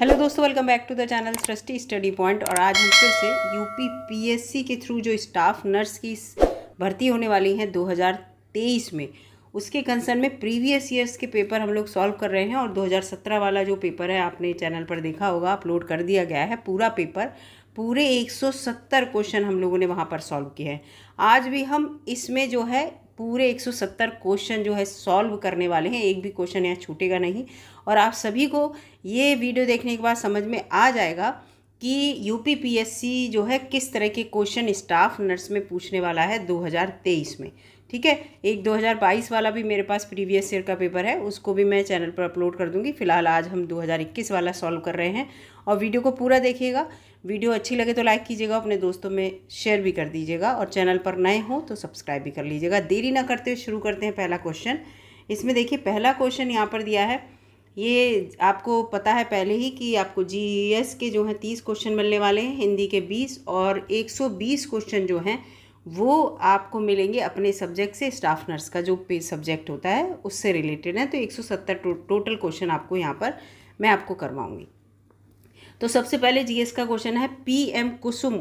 Hello दोस्तों welcome back to the channel Srishti study point और आज हम फिर से यूपी पीएससी के थ्रू जो स्टाफ नर्स की भर्ती होने वाली हैं 2023 में उसके कंसर्न में प्रीवियस ईयर्स के पेपर हम लोग सॉल्व कर रहे हैं और 2017 वाला जो पेपर है आपने चैनल पर देखा होगा अपलोड कर दिया गया है पूरा पेपर पूरे 170 क्वेश्चन हम लोगों ने वहाँ पर सॉल्व किए हैं आज भी हम इसमें जो है पूरे 170 क्वेश्चन जो है सॉल्व करने वाले हैं एक भी क्वेश्चन यहाँ छूटेगा नहीं और आप सभी को ये वीडियो देखने के बाद समझ में आ जाएगा कि यूपीपीएससी जो है किस तरह के क्वेश्चन स्टाफ नर्स में पूछने वाला है 2023 में ठीक है एक 2022 वाला भी मेरे पास प्रीवियस ईयर का पेपर है उसको भी मैं चैनल पर अपलोड कर दूंगी फिलहाल आज हम 2021 वाला सॉल्व कर रहे हैं और वीडियो को पूरा देखिएगा वीडियो अच्छी लगे तो लाइक कीजिएगा अपने दोस्तों में शेयर भी कर दीजिएगा और चैनल पर नए हों तो सब्सक्राइब भी कर लीजिएगा देरी ना करते हुए शुरू करते हैं पहला क्वेश्चन इसमें देखिए पहला क्वेश्चन यहाँ पर दिया है ये आपको पता है पहले ही कि आपको जी e के जो हैं तीस क्वेश्चन मिलने वाले हैं हिंदी के बीस और एक सौ बीस क्वेश्चन जो हैं वो आपको मिलेंगे अपने सब्जेक्ट से स्टाफ नर्स का जो पे सब्जेक्ट होता है उससे रिलेटेड है तो एक सौ सत्तर टोटल क्वेश्चन आपको यहाँ पर मैं आपको करवाऊँगी तो सबसे पहले जीएस का क्वेश्चन है पीएम कुसुम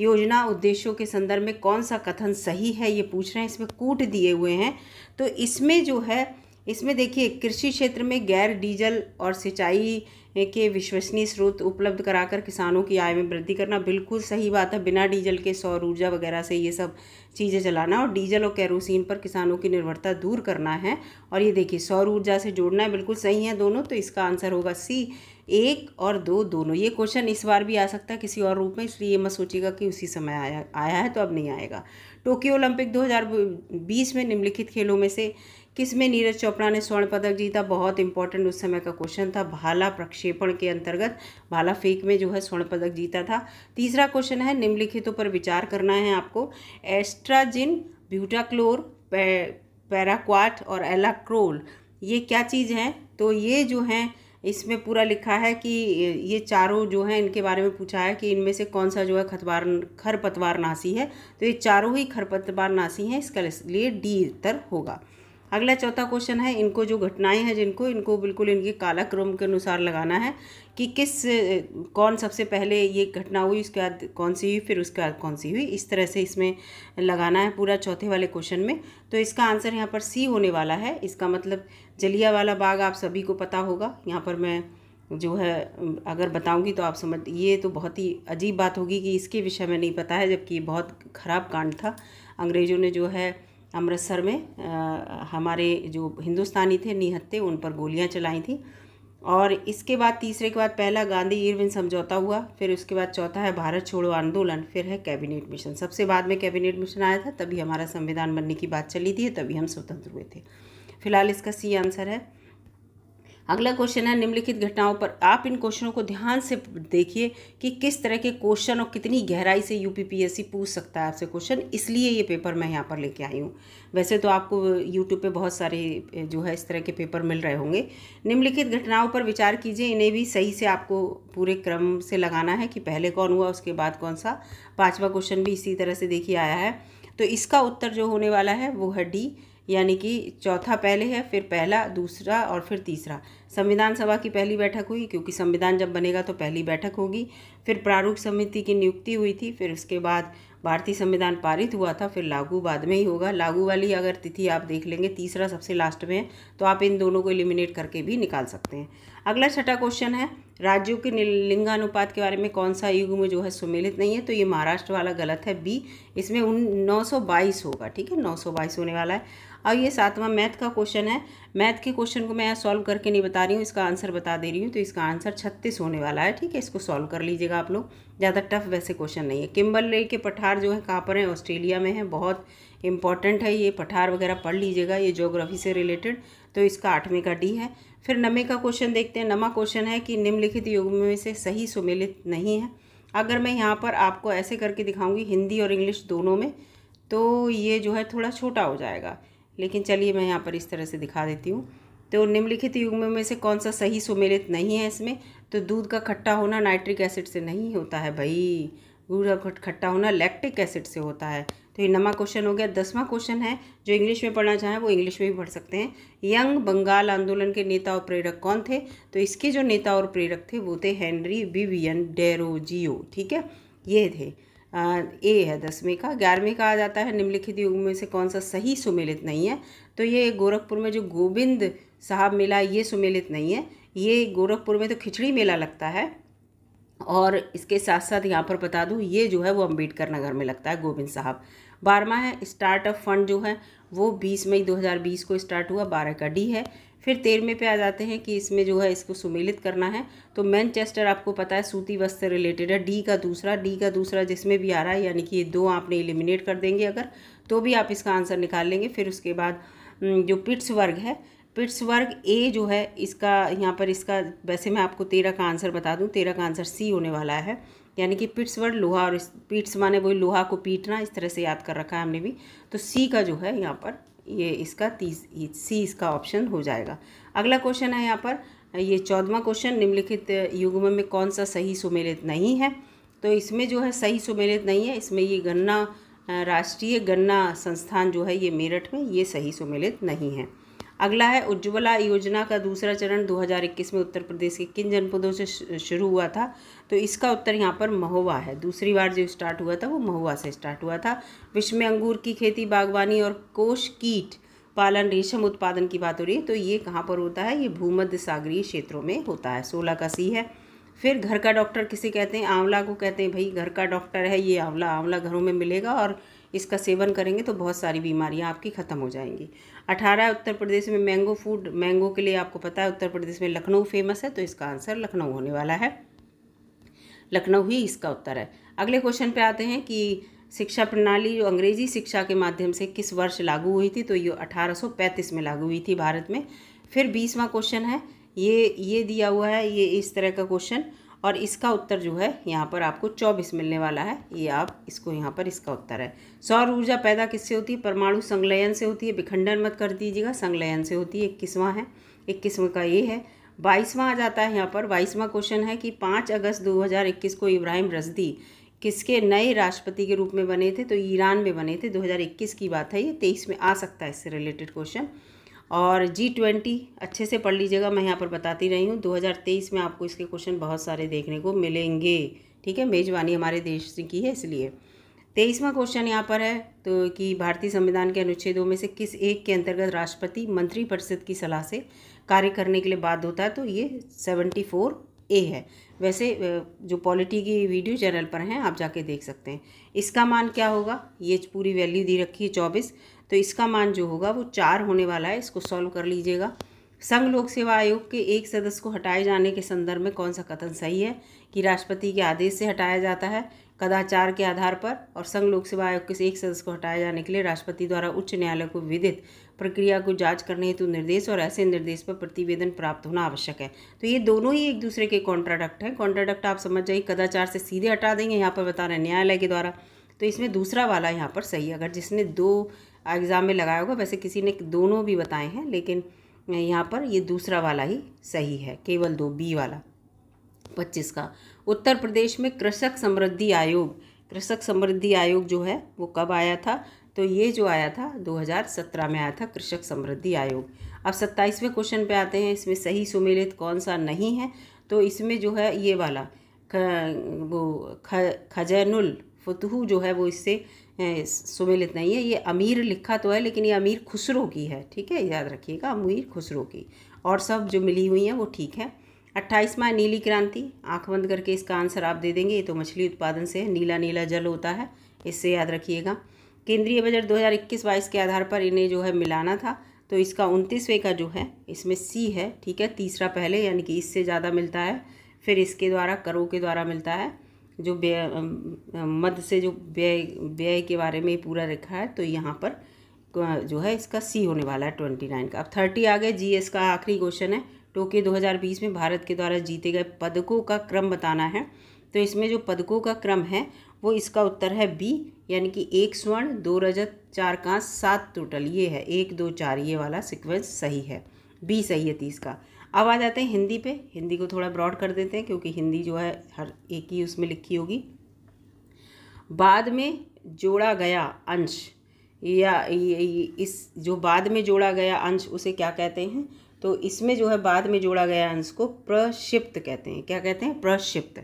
योजना उद्देश्यों के संदर्भ में कौन सा कथन सही है ये पूछ रहे हैं इसमें कूट दिए हुए हैं तो इसमें जो है इसमें देखिए कृषि क्षेत्र में गैर डीजल और सिंचाई के विश्वसनीय स्रोत उपलब्ध कराकर किसानों की आय में वृद्धि करना बिल्कुल सही बात है बिना डीजल के सौर ऊर्जा वगैरह से ये सब चीज़ें चलाना और डीजल और कैरोसिन पर किसानों की निर्भरता दूर करना है और ये देखिए सौर ऊर्जा से जोड़ना है बिल्कुल सही है दोनों तो इसका आंसर होगा सी एक और दो दोनों ये क्वेश्चन इस बार भी आ सकता है किसी और रूप में इसलिए मत सोचिएगा कि उसी समय आया आया है तो अब नहीं आएगा टोक्यो ओलंपिक 2020 में निम्नलिखित खेलों में से किसमें नीरज चोपड़ा ने स्वर्ण पदक जीता बहुत इंपॉर्टेंट उस समय का क्वेश्चन था भाला प्रक्षेपण के अंतर्गत भाला फेक में जो है स्वर्ण पदक जीता था तीसरा क्वेश्चन है निम्नलिखितों पर विचार करना है आपको एस्ट्राजिन ब्यूटाक्लोर पै, पैराक्वाट और एलाक्रोल ये क्या चीज़ है तो ये जो हैं इसमें पूरा लिखा है कि ये चारों जो हैं इनके बारे में पूछा है कि इनमें से कौन सा जो है खतवार खरपतवार नासी है तो ये चारों ही खरपतवार नासी हैं इसका लिए डी उत्तर होगा अगला चौथा क्वेश्चन है इनको जो घटनाएं हैं जिनको इनको बिल्कुल इनके कालाक्रम के अनुसार लगाना है कि किस कौन सबसे पहले ये घटना हुई उसके बाद कौन सी हुई फिर उसके बाद कौन सी हुई इस तरह से इसमें लगाना है पूरा चौथे वाले क्वेश्चन में तो इसका आंसर यहाँ पर सी होने वाला है इसका मतलब जलिया वाला बाग आप सभी को पता होगा यहाँ पर मैं जो है अगर बताऊंगी तो आप समझ ये तो बहुत ही अजीब बात होगी कि इसके विषय में नहीं पता है जबकि बहुत ख़राब कांड था अंग्रेज़ों ने जो है अमृतसर में आ, हमारे जो हिंदुस्तानी थे निहत्ते उन पर गोलियां चलाई थी और इसके बाद तीसरे के बाद पहला गांधी इरविन समझौता हुआ फिर उसके बाद चौथा है भारत छोड़ो आंदोलन फिर है कैबिनेट मिशन सबसे बाद में कैबिनेट मिशन आया था तभी हमारा संविधान बनने की बात चली थी तभी हम स्वतंत्र हुए थे फिलहाल इसका सी आंसर है अगला क्वेश्चन है निम्नलिखित घटनाओं पर आप इन क्वेश्चनों को ध्यान से देखिए कि किस तरह के क्वेश्चन और कितनी गहराई से यूपीपीएससी पूछ सकता है आपसे क्वेश्चन इसलिए ये पेपर मैं यहाँ पर लेके आई हूँ वैसे तो आपको यूट्यूब पे बहुत सारे जो है इस तरह के पेपर मिल रहे होंगे निम्नलिखित घटनाओं पर विचार कीजिए इन्हें भी सही से आपको पूरे क्रम से लगाना है कि पहले कौन हुआ उसके बाद कौन सा पाँचवा क्वेश्चन भी इसी तरह से देखिए आया है तो इसका उत्तर जो होने वाला है वो है डी यानी कि चौथा पहले है फिर पहला दूसरा और फिर तीसरा संविधान सभा की पहली बैठक हुई क्योंकि संविधान जब बनेगा तो पहली बैठक होगी फिर प्रारूप समिति की नियुक्ति हुई थी फिर उसके बाद भारतीय संविधान पारित हुआ था फिर लागू बाद में ही होगा लागू वाली अगर तिथि आप देख लेंगे तीसरा सबसे लास्ट में है तो आप इन दोनों को एलिमिनेट करके भी निकाल सकते हैं अगला छठा क्वेश्चन है राज्यों के लिंगानुपात के बारे में कौन सा युग में जो है सुमेलित नहीं है तो ये महाराष्ट्र वाला गलत है बी इसमें उन होगा ठीक है नौ होने वाला है और ये सातवां मैथ का क्वेश्चन है मैथ के क्वेश्चन को मैं सॉल्व करके नहीं बता रही हूँ इसका आंसर बता दे रही हूँ तो इसका आंसर छत्तीस होने वाला है ठीक है इसको सॉल्व कर लीजिएगा आप लोग ज़्यादा टफ वैसे क्वेश्चन नहीं है किम्बल ले के पठार जो है कहाँ पर है ऑस्ट्रेलिया में है बहुत इंपॉर्टेंट है ये पठार वगैरह पढ़ लीजिएगा ये जोग्राफी से रिलेटेड तो इसका आठवीं का डी है फिर नमे का क्वेश्चन देखते हैं नमा क्वेश्चन है कि निम्नलिखित युग में से सही सुमेलित नहीं है अगर मैं यहाँ पर आपको ऐसे करके दिखाऊंगी हिंदी और इंग्लिश दोनों में तो ये जो है थोड़ा छोटा हो जाएगा लेकिन चलिए मैं यहाँ पर इस तरह से दिखा देती हूँ तो निम्नलिखित युग्मों में से कौन सा सही सुमेलित नहीं है इसमें तो दूध का खट्टा होना नाइट्रिक एसिड से नहीं होता है भाई गुड़ का खट्टा होना लैक्टिक एसिड से होता है तो ये नवा क्वेश्चन हो गया दसवां क्वेश्चन है जो इंग्लिश में पढ़ना चाहें वो इंग्लिश में भी पढ़ सकते हैं यंग बंगाल आंदोलन के नेता और प्रेरक कौन थे तो इसके जो नेता और प्रेरक थे वो थे हेनरी विवियन डेरोजियो ठीक है ये थे ए है दसवीं का ग्यारहवीं का आ जाता है निम्नलिखित युग में से कौन सा सही सुमेलित नहीं है तो ये गोरखपुर में जो गोविंद साहब मेला ये सुमेलित नहीं है ये गोरखपुर में तो खिचड़ी मेला लगता है और इसके साथ साथ यहाँ पर बता दूँ ये जो है वो अम्बेडकर नगर में लगता है गोविंद साहब बारहवा है स्टार्टअप फंड जो है वो 20 मई 2020 को स्टार्ट हुआ बारह का डी है फिर तेरहवें पे आ जाते हैं कि इसमें जो है इसको सुमेलित करना है तो मैनचेस्टर आपको पता है सूती वस्त्र रिलेटेड है डी का दूसरा डी का दूसरा जिसमें भी आ रहा है यानी कि ये दो आपने एलिमिनेट कर देंगे अगर तो भी आप इसका आंसर निकाल लेंगे फिर उसके बाद जो पिट्स वर्ग है पिट्स वर्ग ए जो है इसका यहाँ पर इसका वैसे मैं आपको तेरह का आंसर बता दूँ तेरह का आंसर सी होने वाला है यानी कि पिट्स वर्ग लोहा और पिट्स माने वही लोहा को पीटना इस तरह से याद कर रखा है हमने भी तो सी का जो है यहाँ पर ये इसका तीस सी इसका ऑप्शन हो जाएगा अगला क्वेश्चन है यहाँ पर ये चौदवा क्वेश्चन निम्नलिखित युग्म में कौन सा सही सुमेलित नहीं है तो इसमें जो है सही सुमेलित नहीं है इसमें ये गन्ना राष्ट्रीय गन्ना संस्थान जो है ये मेरठ में ये सही सुमेलित नहीं है अगला है उज्ज्वला योजना का दूसरा चरण 2021 में उत्तर प्रदेश के किन जनपदों से शुरू हुआ था तो इसका उत्तर यहाँ पर महुआ है दूसरी बार जो स्टार्ट हुआ था वो महुआ से स्टार्ट हुआ था विश्व में अंगूर की खेती बागवानी और कोश कीट पालन रेशम उत्पादन की बात हो रही है तो ये कहाँ पर होता है ये भूमध्य सागरीय क्षेत्रों में होता है सोलह का सी है फिर घर का डॉक्टर किसे कहते हैं आंवला को कहते हैं भाई घर का डॉक्टर है ये आंवला आंवला घरों में मिलेगा और इसका सेवन करेंगे तो बहुत सारी बीमारियां आपकी ख़त्म हो जाएंगी अठारह उत्तर प्रदेश में मैंगो फूड मैंगो के लिए आपको पता है उत्तर प्रदेश में लखनऊ फेमस है तो इसका आंसर लखनऊ होने वाला है लखनऊ ही इसका उत्तर है अगले क्वेश्चन पर आते हैं कि शिक्षा प्रणाली जो अंग्रेजी शिक्षा के माध्यम से किस वर्ष लागू हुई थी तो ये अठारह में लागू हुई थी भारत में फिर बीसवा क्वेश्चन है ये ये दिया हुआ है ये इस तरह का क्वेश्चन और इसका उत्तर जो है यहाँ पर आपको चौबीस मिलने वाला है ये आप इसको यहाँ पर इसका उत्तर है सौर ऊर्जा पैदा किससे होती है परमाणु संलयन से होती है विखंडन मत कर दीजिएगा संलयन से होती है इक्कीसवां है किस्म का ये है बाईसवां आ जाता है यहाँ पर बाईसवां क्वेश्चन है कि पाँच अगस्त दो को इब्राहिम रजदी किसके नए राष्ट्रपति के रूप में बने थे तो ईरान में बने थे 2021 की बात है ये तेईस में आ सकता है इससे रिलेटेड क्वेश्चन और जी ट्वेंटी अच्छे से पढ़ लीजिएगा मैं यहाँ पर बताती रही हूँ 2023 में आपको इसके क्वेश्चन बहुत सारे देखने को मिलेंगे ठीक है मेज़बानी हमारे देश की है इसलिए तेईसवा क्वेश्चन यहाँ पर है तो कि भारतीय संविधान के अनुच्छेदों में से किस एक के अंतर्गत राष्ट्रपति मंत्रिपरिषद की सलाह से कार्य करने के लिए बाध्य होता है तो ये सेवेंटी फोर ए है वैसे जो पॉलिटी की वीडियो चैनल पर हैं आप जाके देख सकते हैं इसका मान क्या होगा ये पूरी वैल्यू दी रखी है चौबीस तो इसका मान जो होगा वो चार होने वाला है इसको सॉल्व कर लीजिएगा संघ लोक सेवा आयोग के एक सदस्य को हटाए जाने के संदर्भ में कौन सा कथन सही है कि राष्ट्रपति के आदेश से हटाया जाता है कदाचार के आधार पर और संघ लोक सेवा आयोग के एक सदस्य को हटाए जाने के लिए राष्ट्रपति द्वारा उच्च न्यायालय को विदित प्रक्रिया को जांच करने हेतु निर्देश और ऐसे निर्देश पर प्रतिवेदन प्राप्त होना आवश्यक है तो ये दोनों ही एक दूसरे के कॉन्ट्राडक्ट हैं कॉन्ट्राडक्ट आप समझ जाइए कदाचार से सीधे हटा देंगे यहाँ पर बता रहे हैं न्यायालय के द्वारा तो इसमें दूसरा वाला यहाँ पर सही है अगर जिसने दो एग्ज़ाम में लगाया होगा वैसे किसी ने दोनों भी बताए हैं लेकिन यहाँ पर ये दूसरा वाला ही सही है केवल दो बी वाला पच्चीस का उत्तर प्रदेश में कृषक समृद्धि आयोग कृषक समृद्धि आयोग जो है वो कब आया था तो ये जो आया था 2017 में आया था कृषक समृद्धि आयोग अब सत्ताईसवें क्वेश्चन पे आते हैं इसमें सही सुमेलित कौन सा नहीं है तो इसमें जो है ये वाला ख, वो ख खजैनुल फतहू जो है वो इससे सुमेल इतना ही है ये अमीर लिखा तो है लेकिन ये अमीर खुसरो की है ठीक है याद रखिएगा अमीर खुसरो की और सब जो मिली हुई हैं वो ठीक है अट्ठाईसवा नीली क्रांति आँख बंद करके इसका आंसर आप दे देंगे ये तो मछली उत्पादन से नीला नीला जल होता है इससे याद रखिएगा केंद्रीय बजट 2021 हज़ार के आधार पर इन्हें जो है मिलाना था तो इसका उनतीसवें का जो है इसमें सी है ठीक है तीसरा पहले यानी कि इससे ज़्यादा मिलता है फिर इसके द्वारा करों के द्वारा मिलता है जो व्यय मध्य से जो व्यय व्यय के बारे में पूरा रखा है तो यहाँ पर जो है इसका सी होने वाला है ट्वेंटी नाइन का अब थर्टी आ गए जीएस का आखिरी क्वेश्चन है टोक्यो 2020 में भारत के द्वारा जीते गए पदकों का क्रम बताना है तो इसमें जो पदकों का क्रम है वो इसका उत्तर है बी यानी कि एक स्वर्ण दो रजत चार कांस सात टोटल ये है एक दो चार ये वाला सिक्वेंस सही है बी सही है तीस का अब आ जाते हैं हिंदी पे हिंदी को थोड़ा ब्रॉड कर देते हैं क्योंकि हिंदी जो है हर एक ही उसमें लिखी होगी बाद में जोड़ा गया अंश या इस जो बाद में जोड़ा गया अंश उसे क्या कहते हैं तो इसमें जो है बाद में जोड़ा गया अंश को प्रक्षिप्त कहते हैं क्या कहते हैं प्रक्षिप्त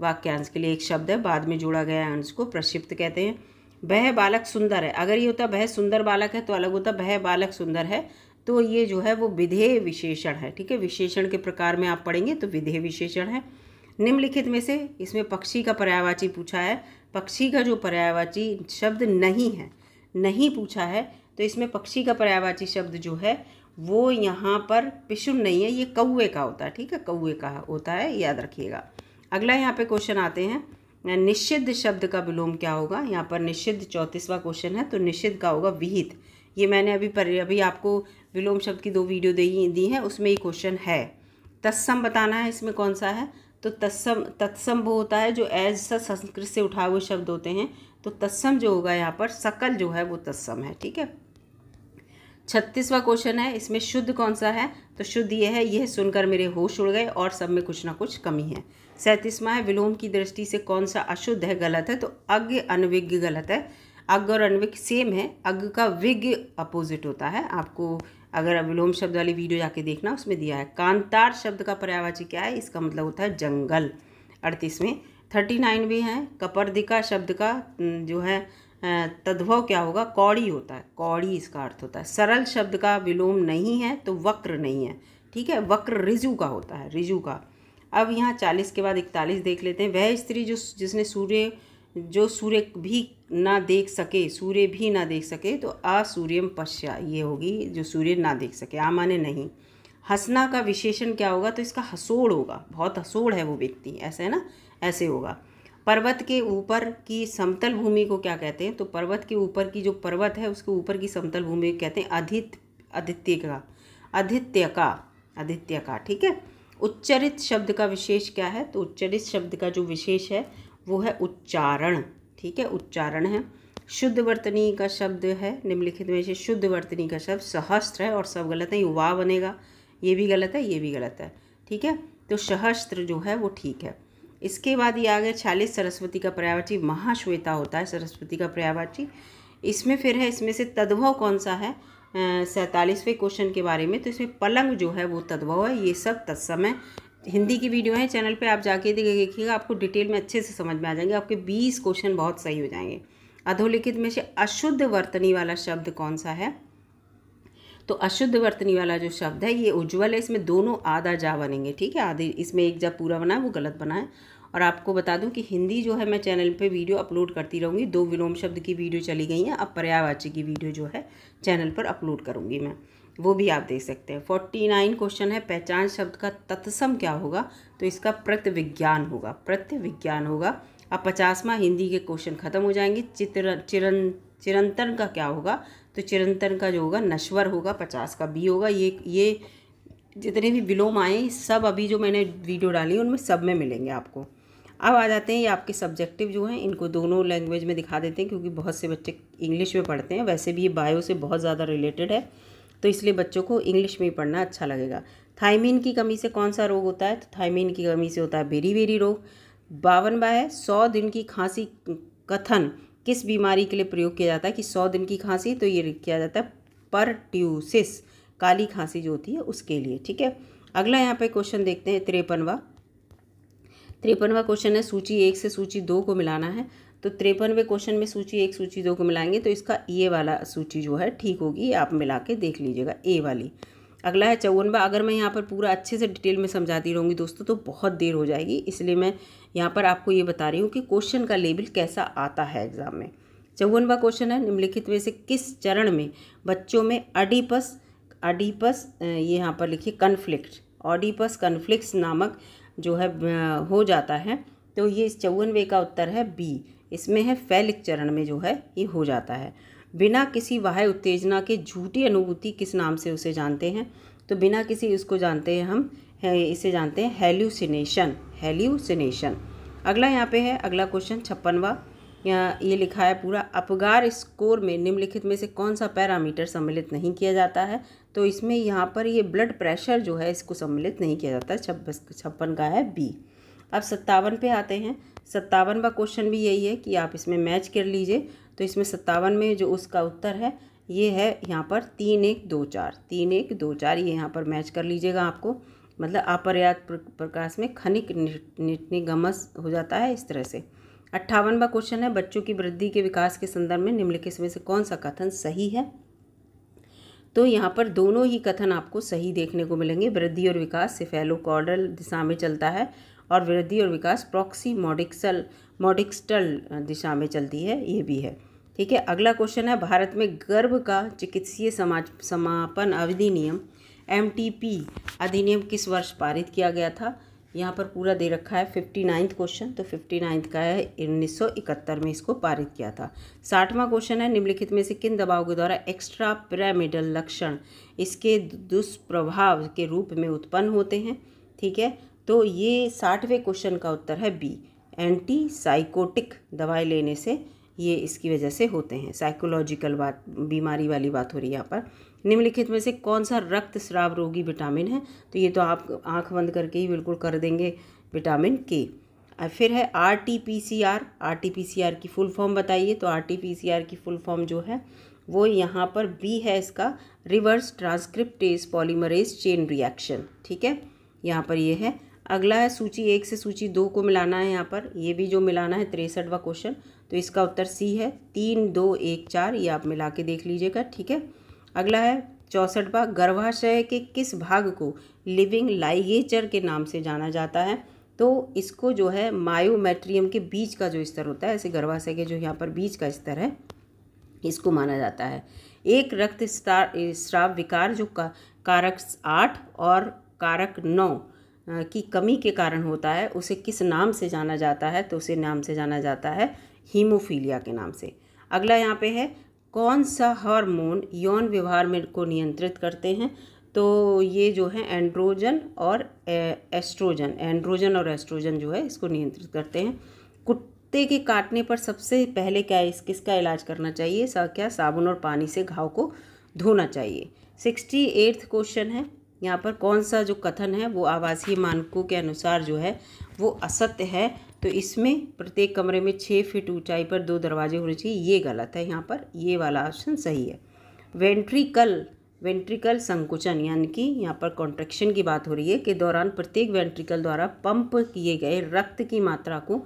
वाक्यांश के लिए एक शब्द है बाद में जोड़ा गया अंश को प्रक्षिप्त कहते हैं वह बालक सुंदर है अगर ये होता वह सुंदर बालक है तो अलग होता वह बालक सुंदर है तो ये जो है वो विधेय विशेषण है ठीक है विशेषण के प्रकार में आप पढ़ेंगे तो विधेय विशेषण है निम्नलिखित में से इसमें पक्षी का पर्यायवाची पूछा है पक्षी का जो पर्यायवाची शब्द नहीं है नहीं पूछा है तो इसमें पक्षी का पर्यायवाची शब्द जो है वो यहाँ पर पिशुन नहीं है ये कौए का होता है ठीक है कौए का होता है याद रखिएगा अगला यहाँ पे क्वेश्चन आते हैं निषिद्ध शब्द का विलोम क्या होगा यहाँ पर निषिद्ध चौंतीसवा क्वेश्चन है तो निषिद्ध का होगा विहित ये मैंने अभी पर अभी आपको विलोम शब्द की दो वीडियो दी दी हैं उसमें ये क्वेश्चन है तत्सम बताना है इसमें कौन सा है तो तत्सम तत्सम वो होता है जो एज सा संस्कृत से उठाए हुए शब्द होते हैं तो तत्सम जो होगा यहाँ पर सकल जो है वो तत्सम है ठीक है छत्तीसवा क्वेश्चन है इसमें शुद्ध कौन सा है तो शुद्ध ये है यह सुनकर मेरे होश उड़ गए और सब में कुछ ना कुछ कमी है सैंतीसवा है विलोम की दृष्टि से कौन सा अशुद्ध है गलत है तो अज्ञ अनविज्ञ गलत है अग्ञ और अनविज्ञ सेम है अज्ञ का विज्ञ अपोजिट होता है आपको अगर अविलोम शब्द वाली वीडियो जाके देखना उसमें दिया है कांतार शब्द का पर्यावाची क्या है इसका मतलब होता है जंगल अड़तीसवें थर्टी नाइन भी हैं कपर्दिका शब्द का जो है तद्भव क्या होगा कौड़ी होता है कौड़ी इसका अर्थ होता है सरल शब्द का विलोम नहीं है तो वक्र नहीं है ठीक है वक्र रिजु का होता है रिजु का अब यहाँ चालीस के बाद इकतालीस देख लेते हैं वह स्त्री जो जिसने सूर्य जो सूर्य भी ना देख सके सूर्य भी ना देख सके तो सूर्यम पश्या ये होगी जो सूर्य ना देख सके आ माने नहीं हंसना का विशेषण क्या होगा तो इसका हसोड़ होगा बहुत हसोड़ है वो व्यक्ति ऐसे है ना ऐसे होगा पर्वत के ऊपर की समतल भूमि को क्या कहते हैं तो पर्वत के ऊपर की जो पर्वत है उसके ऊपर की समतल भूमि को कहते हैं अधित आदित्य का आदित्य का आदित्य का ठीक है उच्चरित शब्द का विशेष क्या है तो उच्चरित शब्द का जो विशेष है वो है उच्चारण ठीक है उच्चारण है शुद्ध वर्तनी का शब्द है निम्नलिखित में से शुद्ध वर्तनी का शब्द सहस्त्र है और सब गलत है युवा बनेगा ये भी गलत है ये भी गलत है ठीक है तो सहस्त्र जो है वो ठीक है इसके बाद ये आ गया छियालीस सरस्वती का पर्यावाची महाश्वेता होता है सरस्वती का पर्यावाची इसमें फिर है इसमें से तद्भव कौन सा है सैंतालीसवें क्वेश्चन के बारे में तो इसमें पलंग जो है वो तद्भव है ये सब तत्सम है हिंदी की वीडियो है चैनल पे आप जाके देखिएगा आपको डिटेल में अच्छे से समझ में आ जाएंगे आपके बीस क्वेश्चन बहुत सही हो जाएंगे अधोलिखित में से अशुद्ध वर्तनी वाला शब्द कौन सा है तो अशुद्ध वर्तनी वाला जो शब्द है ये उज्ज्वल है इसमें दोनों आधा जा बनेंगे ठीक है आधे इसमें एक जा पूरा बना है वो गलत बना है और आपको बता दूं कि हिंदी जो है मैं चैनल पे वीडियो अपलोड करती रहूँगी दो विलोम शब्द की वीडियो चली गई हैं अब पर्यायवाची की वीडियो जो है चैनल पर अपलोड करूँगी मैं वो भी आप देख सकते हैं फोर्टी नाइन क्वेश्चन है पहचान शब्द का तत्सम क्या होगा तो इसका प्रत्यविज्ञान होगा प्रत्यविज्ञान होगा अब पचासवा हिंदी के क्वेश्चन खत्म हो जाएंगे चित्र चिरन चिरंतन का क्या होगा तो चिरंतन का जो होगा नश्वर होगा पचास का बी होगा ये ये जितने भी विलोम आए सब अभी जो मैंने वीडियो डाली उनमें सब में मिलेंगे आपको अब आ जाते हैं ये आपके सब्जेक्टिव जो हैं इनको दोनों लैंग्वेज में दिखा देते हैं क्योंकि बहुत से बच्चे इंग्लिश में पढ़ते हैं वैसे भी ये बायो से बहुत ज़्यादा रिलेटेड है तो इसलिए बच्चों को इंग्लिश में पढ़ना अच्छा लगेगा थाइमिन की कमी से कौन सा रोग होता है तो थाइमिन की कमी से होता है बेरी बेरी रोग बावन है सौ दिन की खांसी कथन किस बीमारी के लिए प्रयोग किया जाता है कि सौ दिन की खांसी तो ये किया जाता है पर ट्यूसिस काली खांसी जो होती है उसके लिए ठीक है अगला यहाँ पे क्वेश्चन देखते हैं तिरपनवा त्रेपनवा क्वेश्चन है सूची एक से सूची दो को मिलाना है तो तिरपनवे क्वेश्चन में सूची एक सूची दो को मिलाएंगे तो इसका ये वाला सूची जो है ठीक होगी आप मिला के देख लीजिएगा ए वाली अगला है चौवनवा अगर मैं यहाँ पर पूरा अच्छे से डिटेल में समझाती रहूँगी दोस्तों तो बहुत देर हो जाएगी इसलिए मैं यहाँ पर आपको ये बता रही हूँ कि क्वेश्चन का लेवल कैसा आता है एग्ज़ाम में चौवनवा क्वेश्चन है निम्नलिखित में से किस चरण में बच्चों में अडीपस अडीपस ये यहाँ पर लिखिए कन्फ्लिक्ट ऑडीपस कन्फ्लिक्ट नामक जो है हो जाता है तो ये इस चौवनवे का उत्तर है बी इसमें है फैलिक चरण में जो है ये हो जाता है बिना किसी वाह्य उत्तेजना के झूठी अनुभूति किस नाम से उसे जानते हैं तो बिना किसी उसको जानते हैं हम है, इसे जानते हैं हेल्यूसिनेशन हेल्यूसिनेशन अगला यहाँ पे है अगला क्वेश्चन छप्पनवा यहाँ ये लिखा है पूरा अपगार स्कोर में निम्नलिखित में से कौन सा पैरामीटर सम्मिलित नहीं किया जाता है तो इसमें यहाँ पर ये ब्लड प्रेशर जो है इसको सम्मिलित नहीं किया जाता छब्बीस छप्पन का है बी अब सत्तावन पे आते हैं सत्तावनवा क्वेश्चन भी यही है कि आप इसमें मैच कर लीजिए तो इसमें सत्तावन में जो उसका उत्तर है ये है यहाँ पर तीन एक दो चार तीन एक दो चार ये यहाँ पर मैच कर लीजिएगा आपको मतलब अपर्याप्त प्रकाश में खनिक निगमस हो जाता है इस तरह से अट्ठावनवा क्वेश्चन है बच्चों की वृद्धि के विकास के संदर्भ में निम्नलिखित में से कौन सा कथन सही है तो यहाँ पर दोनों ही कथन आपको सही देखने को मिलेंगे वृद्धि और विकास सिफेलो कॉर्डल दिशा में चलता है और वृद्धि और विकास प्रॉक्सी मॉडिक्सल मोडिक्सटल दिशा में चलती है ये भी है ठीक है अगला क्वेश्चन है भारत में गर्भ का चिकित्सीय समाज समापन अधिनियम एम अधिनियम किस वर्ष पारित किया गया था यहाँ पर पूरा दे रखा है फिफ्टी नाइन्थ क्वेश्चन तो फिफ्टी नाइन्थ का है उन्नीस सौ इकहत्तर में इसको पारित किया था साठवां क्वेश्चन है निम्नलिखित में से किन दबाव के द्वारा एक्स्ट्रा पिरामिडल लक्षण इसके दुष्प्रभाव के रूप में उत्पन्न होते हैं ठीक है तो ये साठवें क्वेश्चन का उत्तर है बी एंटी साइकोटिक दवाई लेने से ये इसकी वजह से होते हैं साइकोलॉजिकल बात बीमारी वाली बात हो रही है यहाँ पर निम्नलिखित में से कौन सा रक्त स्राव रोगी विटामिन है तो ये तो आप आंख बंद करके ही बिल्कुल कर देंगे विटामिन के फिर है R T P C R R T P C R की फुल फॉर्म बताइए तो R T P C R की फुल फॉर्म जो है वो यहाँ पर बी है इसका reverse transcriptase polymerase chain reaction ठीक है यहाँ पर ये है अगला है सूची एक से सूची दो को मिलाना है यहाँ पर ये भी जो मिलाना है तिरसठवा क्वेश्चन तो इसका उत्तर सी है तीन दो एक चार ये आप मिला के देख लीजिएगा ठीक है अगला है चौंसठवा गर्भाशय के किस भाग को लिविंग लाइगेचर के नाम से जाना जाता है तो इसको जो है मायोमेट्रियम के बीच का जो स्तर होता है ऐसे गर्भाशय के जो यहाँ पर बीच का स्तर है इसको माना जाता है एक रक्त स्राव विकार जो का, कारक आठ और कारक नौ की कमी के कारण होता है उसे किस नाम से जाना जाता है तो उसे नाम से जाना जाता है हीमोफीलिया के नाम से अगला यहाँ पे है कौन सा हार्मोन यौन व्यवहार में को नियंत्रित करते हैं तो ये जो है एंड्रोजन और एस्ट्रोजन एंड्रोजन और एस्ट्रोजन जो है इसको नियंत्रित करते हैं कुत्ते के काटने पर सबसे पहले क्या इस किसका इलाज करना चाहिए सा क्या साबुन और पानी से घाव को धोना चाहिए सिक्सटी एट्थ क्वेश्चन है यहाँ पर कौन सा जो कथन है वो आवासीय मानकों के अनुसार जो है वो असत्य है तो इसमें प्रत्येक कमरे में छः फीट ऊंचाई पर दो दरवाजे होने चाहिए ये गलत है यहाँ पर ये वाला ऑप्शन सही है वेंट्रिकल वेंट्रिकल संकुचन यानी कि यहाँ पर कॉन्ट्रेक्शन की बात हो रही है के दौरान प्रत्येक वेंट्रिकल द्वारा पंप किए गए रक्त की मात्रा को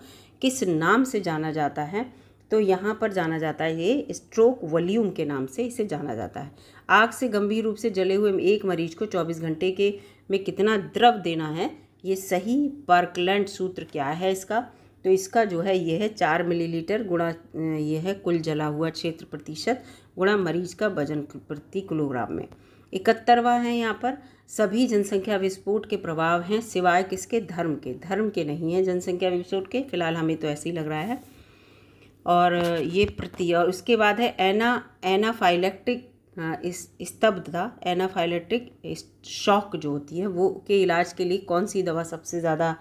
किस नाम से जाना जाता है तो यहाँ पर जाना जाता है ये स्ट्रोक वॉल्यूम के नाम से इसे जाना जाता है आग से गंभीर रूप से जले हुए एक मरीज को 24 घंटे के में कितना द्रव देना है ये सही पार्कलैंड सूत्र क्या है इसका तो इसका जो है ये है चार मिलीलीटर गुणा ये है कुल जला हुआ क्षेत्र प्रतिशत गुणा मरीज का वजन प्रति किलोग्राम में इकहत्तरवा है यहाँ पर सभी जनसंख्या विस्फोट के प्रभाव हैं सिवाय किसके धर्म के धर्म के नहीं हैं जनसंख्या विस्फोट के फिलहाल हमें तो ऐसे ही लग रहा है और ये प्रति और उसके बाद है एना एनाफाइलेक्टिक हाँ, इस स्तब्धता एनाफाइलेटिक शॉक जो होती है वो के इलाज के लिए कौन सी दवा सबसे ज़्यादा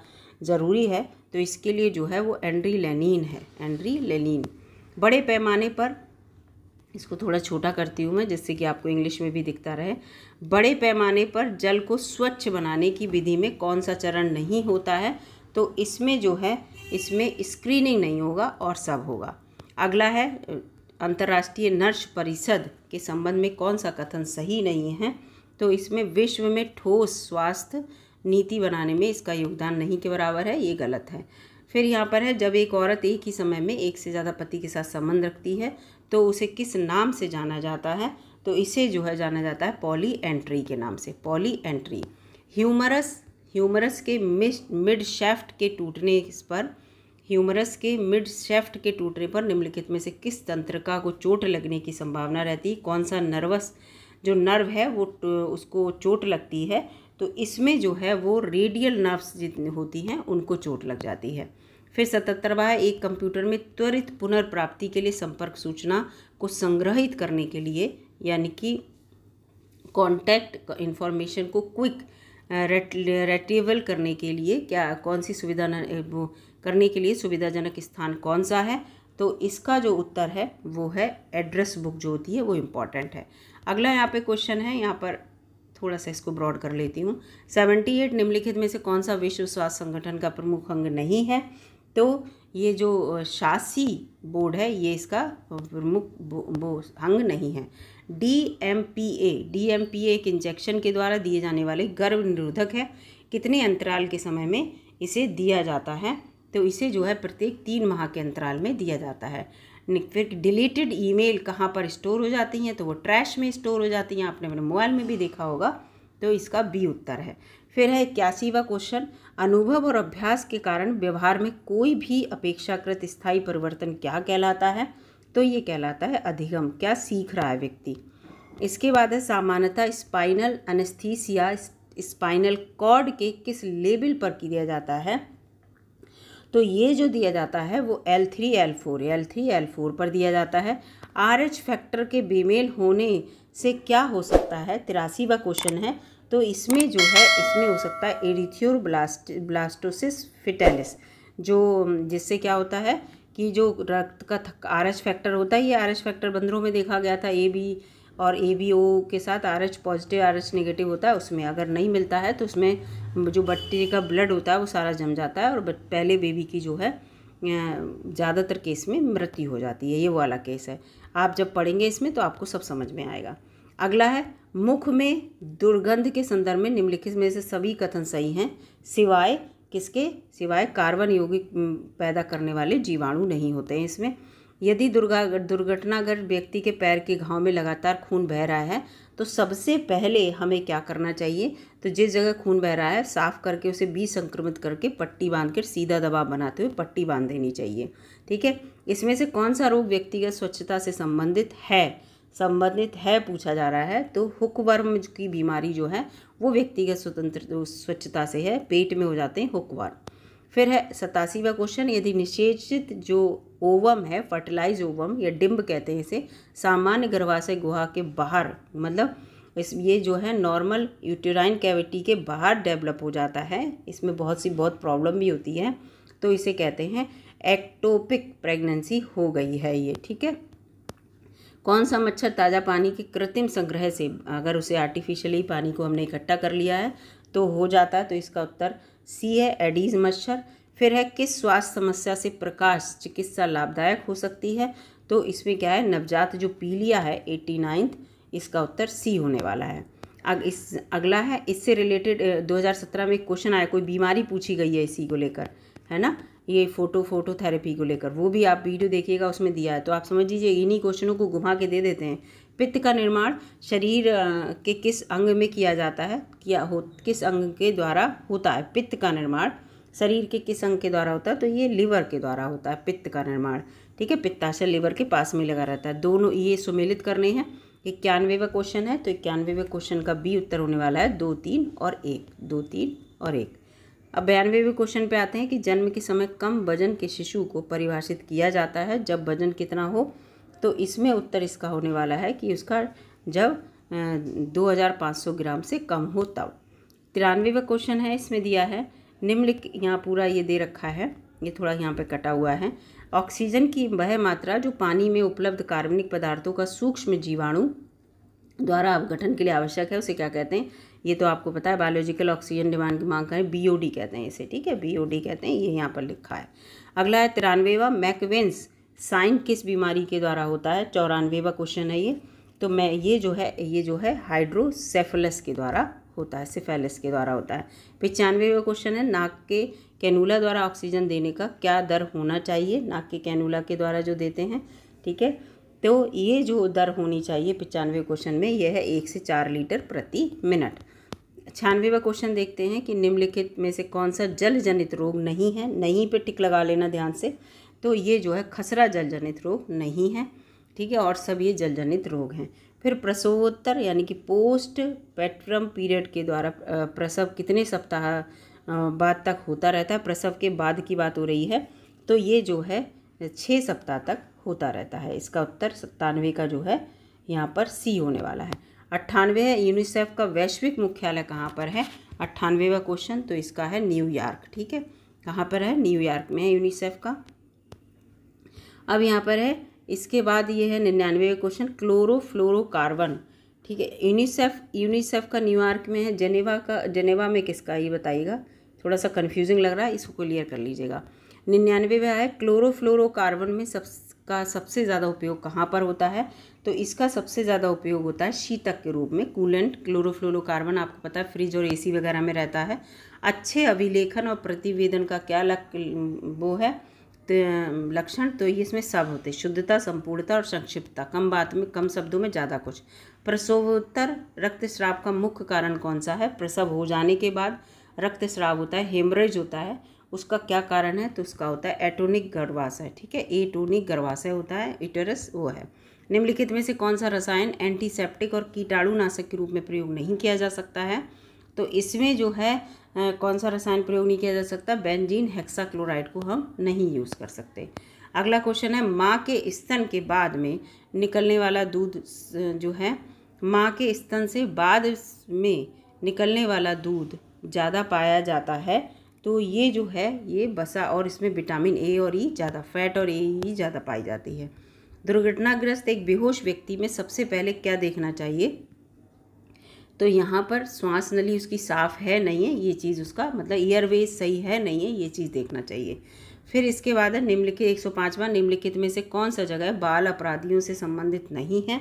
ज़रूरी है तो इसके लिए जो है वो एंड्री लेनिन है एंड्री लेनिन बड़े पैमाने पर इसको थोड़ा छोटा करती हूँ मैं जिससे कि आपको इंग्लिश में भी दिखता रहे बड़े पैमाने पर जल को स्वच्छ बनाने की विधि में कौन सा चरण नहीं होता है तो इसमें जो है इसमें स्क्रीनिंग नहीं होगा और सब होगा अगला है अंतर्राष्ट्रीय नर्स परिषद के संबंध में कौन सा कथन सही नहीं है तो इसमें विश्व में ठोस स्वास्थ्य नीति बनाने में इसका योगदान नहीं के बराबर है ये गलत है फिर यहाँ पर है जब एक औरत एक ही समय में एक से ज़्यादा पति के साथ संबंध रखती है तो उसे किस नाम से जाना जाता है तो इसे जो है जाना जाता है पॉली एंट्री के नाम से पॉली एंट्री ह्यूमरस ह्यूमरस के मिड शेफ्ट के टूटने पर ह्यूमरस के मिड शेफ्ट के टूटने पर निम्नलिखित में से किस तंत्रिका को चोट लगने की संभावना रहती है कौन सा नर्वस जो नर्व है वो उसको चोट लगती है तो इसमें जो है वो रेडियल नर्व्स जितनी होती हैं उनको चोट लग जाती है फिर सतहत्तरवा है एक कंप्यूटर में त्वरित पुनर्प्राप्ति के लिए संपर्क सूचना को संग्रहित करने के लिए यानी कि कॉन्टैक्ट इन्फॉर्मेशन को क्विक रेट रेटेबल करने के लिए क्या कौन सी सुविधा न, वो करने के लिए सुविधाजनक स्थान कौन सा है तो इसका जो उत्तर है वो है एड्रेस बुक जो होती है वो इम्पॉर्टेंट है अगला यहाँ पे क्वेश्चन है यहाँ पर थोड़ा सा इसको ब्रॉड कर लेती हूँ सेवेंटी एट निम्नलिखित में से कौन सा विश्व स्वास्थ्य संगठन का प्रमुख अंग नहीं है तो ये जो शासी बोर्ड है ये इसका प्रमुख अंग नहीं है D M P A D M P A एक इंजेक्शन के द्वारा दिए जाने वाले गर्भ निरोधक है कितने अंतराल के समय में इसे दिया जाता है तो इसे जो है प्रत्येक तीन माह के अंतराल में दिया जाता है फिर डिलीटेड ईमेल कहाँ पर स्टोर हो जाती हैं तो वो ट्रैश में स्टोर हो जाती हैं आपने अपने मोबाइल में भी देखा होगा तो इसका बी उत्तर है फिर है इक्यासीवा क्वेश्चन अनुभव और अभ्यास के कारण व्यवहार में कोई भी अपेक्षाकृत स्थायी परिवर्तन क्या कहलाता है तो ये कहलाता है अधिगम क्या सीख रहा है व्यक्ति इसके बाद है सामान्यतः स्पाइनल अनस्थीसिया स्पाइनल कॉर्ड के किस लेवल पर किया जाता है तो ये जो दिया जाता है वो L three L four L three L four पर दिया जाता है आर एच फैक्टर के बेमेल होने से क्या हो सकता है तिरासीवा क्वेश्चन है तो इसमें जो है इसमें हो सकता है एडिथ्योर ब्लास्ट ब्लास्टोसिस फिटेलिस जो जिससे क्या होता है कि जो रक्त का आर एच फैक्टर होता है ये आर एच फैक्टर बंदरों में देखा गया था ए बी और ए बी ओ के साथ R H positive R H negative होता है उसमें अगर नहीं मिलता है तो उसमें जो बच्चे का ब्लड होता है वो सारा जम जाता है और पहले बेबी की जो है ज़्यादातर केस में मृत्यु हो जाती है ये वाला केस है आप जब पढ़ेंगे इसमें तो आपको सब समझ में आएगा अगला है मुख में दुर्गंध के संदर्भ में निम्नलिखित में से सभी कथन सही हैं सिवाय किसके सिवाय कार्बन यौगिक पैदा करने वाले जीवाणु नहीं होते हैं इसमें यदि दुर्गा दुर्घटनाग्रस्त व्यक्ति के पैर के घाव में लगातार खून बह रहा है तो सबसे पहले हमें क्या करना चाहिए तो जिस जगह खून बह रहा है साफ़ करके उसे बी संक्रमित करके पट्टी बांध कर सीधा दबाव बनाते हुए पट्टी बांध देनी चाहिए ठीक है इसमें से कौन सा रोग व्यक्तिगत स्वच्छता से संबंधित है संबंधित है पूछा जा रहा है तो हुकवर्म की बीमारी जो है वो व्यक्तिगत स्वतंत्र स्वच्छता से है पेट में हो जाते हैं हुकवर्म फिर है सतासीवा क्वेश्चन यदि निषेचित जो ओवम है फर्टिलाइज ओवम या डिम्ब कहते हैं इसे सामान्य गर्भाशय गुहा के बाहर मतलब इस ये जो है नॉर्मल यूटेराइन कैविटी के बाहर डेवलप हो जाता है इसमें बहुत सी बहुत प्रॉब्लम भी होती है तो इसे कहते हैं एक्टोपिक प्रेगनेंसी हो गई है ये ठीक है कौन सा मच्छर ताज़ा पानी के कृत्रिम संग्रह से अगर उसे आर्टिफिशियली पानी को हमने इकट्ठा कर लिया है तो हो जाता है तो इसका उत्तर सी है एडीज मच्छर फिर है किस स्वास्थ्य समस्या से प्रकाश चिकित्सा लाभदायक हो सकती है तो इसमें क्या है नवजात जो पीलिया है एट्टी नाइन्थ इसका उत्तर सी होने वाला है अग इस अगला है इससे रिलेटेड 2017 में क्वेश्चन आया कोई बीमारी पूछी गई है इसी को लेकर है ना ये फोटो फोटो थेरेपी को लेकर वो भी आप वीडियो देखिएगा उसमें दिया है तो आप समझ लीजिए इन्हीं क्वेश्चनों को घुमा के दे देते हैं पित्त का निर्माण शरीर के किस अंग में किया जाता है किया हो किस अंग के द्वारा होता है पित्त का निर्माण शरीर के किस अंग के द्वारा होता है तो ये लिवर के द्वारा होता है पित्त का निर्माण ठीक है पित्ताशय लिवर के पास में लगा रहता है दोनों ये सुमेलित करने हैं इक्यानवेवा क्वेश्चन है तो इक्यानवेवा क्वेश्चन का बी उत्तर होने वाला है दो तीन और एक दो तीन और एक अब बयानवेवें क्वेश्चन पे आते हैं कि जन्म के समय कम वजन के शिशु को परिभाषित किया जाता है जब वजन कितना हो तो इसमें उत्तर इसका होने वाला है कि उसका जब 2500 ग्राम से कम हो तब तिरानवेवा क्वेश्चन है इसमें दिया है निम्नलिखित यहाँ पूरा ये दे रखा है ये थोड़ा यहाँ पे कटा हुआ है ऑक्सीजन की वह मात्रा जो पानी में उपलब्ध कार्बनिक पदार्थों का सूक्ष्म जीवाणु द्वारा अवगठन के लिए आवश्यक है उसे क्या कहते हैं ये तो आपको पता है बायोलॉजिकल ऑक्सीजन डिमांड की मांग करें बी कहते हैं इसे ठीक है बी कहते हैं ये यहाँ पर लिखा है अगला है तिरानवेवा मैकवेंस साइन किस बीमारी के द्वारा होता है चौरानवेवा क्वेश्चन है ये तो मैं ये जो है ये जो है हाइड्रोसेफलस के द्वारा होता है सिफेलस के द्वारा होता है पचानवेवा क्वेश्चन है नाक के कैनूला द्वारा ऑक्सीजन देने का क्या दर होना चाहिए नाक के कैनूला के द्वारा जो देते हैं ठीक है तो ये जो दर होनी चाहिए पचानवे क्वेश्चन में यह है एक से चार लीटर प्रति मिनट छियानवेवा क्वेश्चन देखते हैं कि निम्नलिखित में से कौन सा जल जनित रोग नहीं है नहीं पे टिक लगा लेना ध्यान से तो ये जो है खसरा जलजनित रोग नहीं है ठीक है और सब ये जलजनित रोग हैं फिर प्रसवोत्तर यानी कि पोस्ट पेट्रम पीरियड के द्वारा प्रसव कितने सप्ताह बाद तक होता रहता है प्रसव के बाद की बात हो रही है तो ये जो है छः सप्ताह तक होता रहता है इसका उत्तर सत्तानवे का जो है यहाँ पर सी होने वाला है अट्ठानवे है यूनिसेफ का वैश्विक मुख्यालय कहाँ पर है अट्ठानवेवा क्वेश्चन तो इसका है न्यूयॉर्क ठीक है कहाँ पर है न्यूयॉर्क में है यूनिसेफ का अब यहाँ पर है इसके बाद ये है निन्यानवे क्वेश्चन क्लोरोफ्लोरोकार्बन ठीक है यूनिसेफ यूनिसेफ का न्यूयॉर्क में है जनेवा का जनेवा में किसका ये बताइएगा थोड़ा सा कन्फ्यूजिंग लग रहा है इसको क्लियर कर लीजिएगा निन्यानवे में है क्लोरोफ्लोरोकार्बन में सब का सबसे ज़्यादा उपयोग कहाँ पर होता है तो इसका सबसे ज़्यादा उपयोग होता है शीतक के रूप में कूलेंट क्लोरोफ्लोरोकार्बन आपको पता है फ्रिज और एसी वगैरह में रहता है अच्छे अभिलेखन और प्रतिवेदन का क्या लग वो है लक्षण तो ये इसमें सब होते शुद्धता संपूर्णता और संक्षिप्तता कम बात में कम शब्दों में ज़्यादा कुछ प्रसवोत्तर रक्तस्राव का मुख्य कारण कौन सा है प्रसव हो जाने के बाद रक्तस्राव होता है हेमरेज होता है उसका क्या कारण है तो उसका होता है एटोनिक गर्भाशय ठीक है एटोनिक गर्भाशय होता है इटरस वो है निम्नलिखित में से कौन सा रसायन एंटीसेप्टिक और कीटाणुनाशक के रूप में प्रयोग नहीं किया जा सकता है तो इसमें जो है कौन सा रसायन प्रयोग नहीं किया जा सकता बेंजीन हेक्साक्लोराइड को हम नहीं यूज़ कर सकते अगला क्वेश्चन है माँ के स्तन के बाद में निकलने वाला दूध जो है माँ के स्तन से बाद में निकलने वाला दूध ज़्यादा पाया जाता है तो ये जो है ये बसा और इसमें विटामिन ए और ई e ज़्यादा फैट और ए ही e ज़्यादा पाई जाती है दुर्घटनाग्रस्त एक बेहोश व्यक्ति में सबसे पहले क्या देखना चाहिए तो यहाँ पर श्वास नली उसकी साफ़ है नहीं है ये चीज़ उसका मतलब ईयरवेज सही है नहीं है ये चीज़ देखना चाहिए फिर इसके बाद है निम्नलिखित एक सौ पाँचवा निम्नलिखित में से कौन सा जगह बाल अपराधियों से संबंधित नहीं है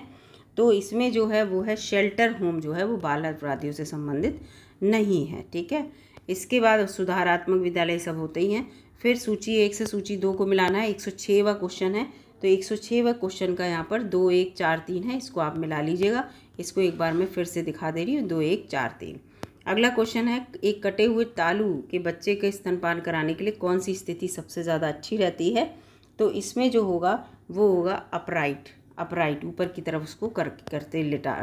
तो इसमें जो है वो है शेल्टर होम जो है वो बाल अपराधियों से संबंधित नहीं है ठीक है इसके बाद सुधारात्मक विद्यालय सब होते ही हैं फिर सूची एक से सूची दो को मिलाना है एक सौ छः व क्वेश्चन है तो एक सौ छः व क्वेश्चन का यहाँ पर दो एक चार तीन है इसको आप मिला लीजिएगा इसको एक बार मैं फिर से दिखा दे रही हूँ दो एक चार तीन अगला क्वेश्चन है एक कटे हुए तालू के बच्चे के स्तनपान कराने के लिए कौन सी स्थिति सबसे ज़्यादा अच्छी रहती है तो इसमें जो होगा वो होगा अपराइट अपराइट ऊपर की तरफ उसको कर करते लेटा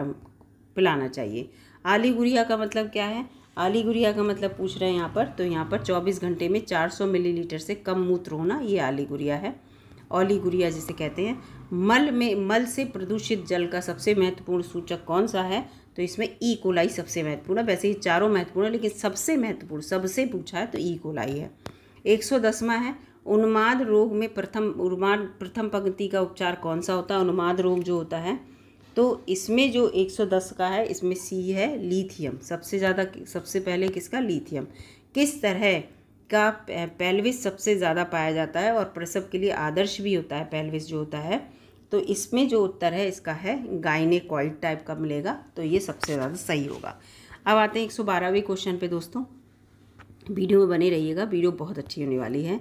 पिलाना चाहिए आली गुड़िया का मतलब क्या है आली गुड़िया का मतलब पूछ रहे हैं यहाँ पर तो यहाँ पर 24 घंटे में 400 मिलीलीटर से कम मूत्र होना ये आली गुड़िया है ओली गुड़िया जिसे कहते हैं मल में मल से प्रदूषित जल का सबसे महत्वपूर्ण सूचक कौन सा है तो इसमें ई e. कोलाई सबसे महत्वपूर्ण है वैसे ही चारों महत्वपूर्ण है लेकिन सबसे महत्वपूर्ण सबसे पूछा है तो ई e. कोलाई है एक सौ दसवा है उन्माद रोग में प्रथम उन्माद प्रथम पंक्ति का उपचार कौन सा होता है उन्माद रोग जो होता है तो इसमें जो 110 का है इसमें सी है लीथियम सबसे ज़्यादा सबसे पहले किसका लीथियम किस तरह का पेल्विस सबसे ज़्यादा पाया जाता है और प्रसव के लिए आदर्श भी होता है पेल्विस जो होता है तो इसमें जो उत्तर है इसका है गाइनेकॉइड टाइप का मिलेगा तो ये सबसे ज़्यादा सही होगा अब आते हैं एक सौ बारहवें क्वेश्चन पे दोस्तों वीडियो में बने रहिएगा वीडियो बहुत अच्छी होने वाली है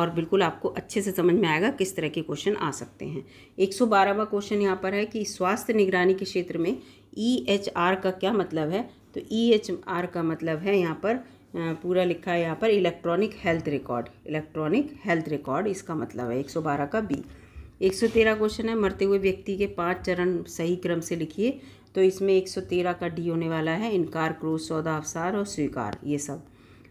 और बिल्कुल आपको अच्छे से समझ में आएगा किस तरह के क्वेश्चन आ सकते हैं एक सौ बारहवा क्वेश्चन यहाँ पर है कि स्वास्थ्य निगरानी के क्षेत्र में ई एच आर का क्या मतलब है तो ई एच आर का मतलब है यहाँ पर पूरा लिखा है यहाँ पर electronic health record electronic health record इसका मतलब है एक सौ बारह का बी एक सौ तेरह क्वेश्चन है मरते हुए व्यक्ति के पांच चरण सही क्रम से लिखिए तो इसमें एक सौ तेरह का डी होने वाला है इनकार क्रोध सौदा अवसार और स्वीकार ये सब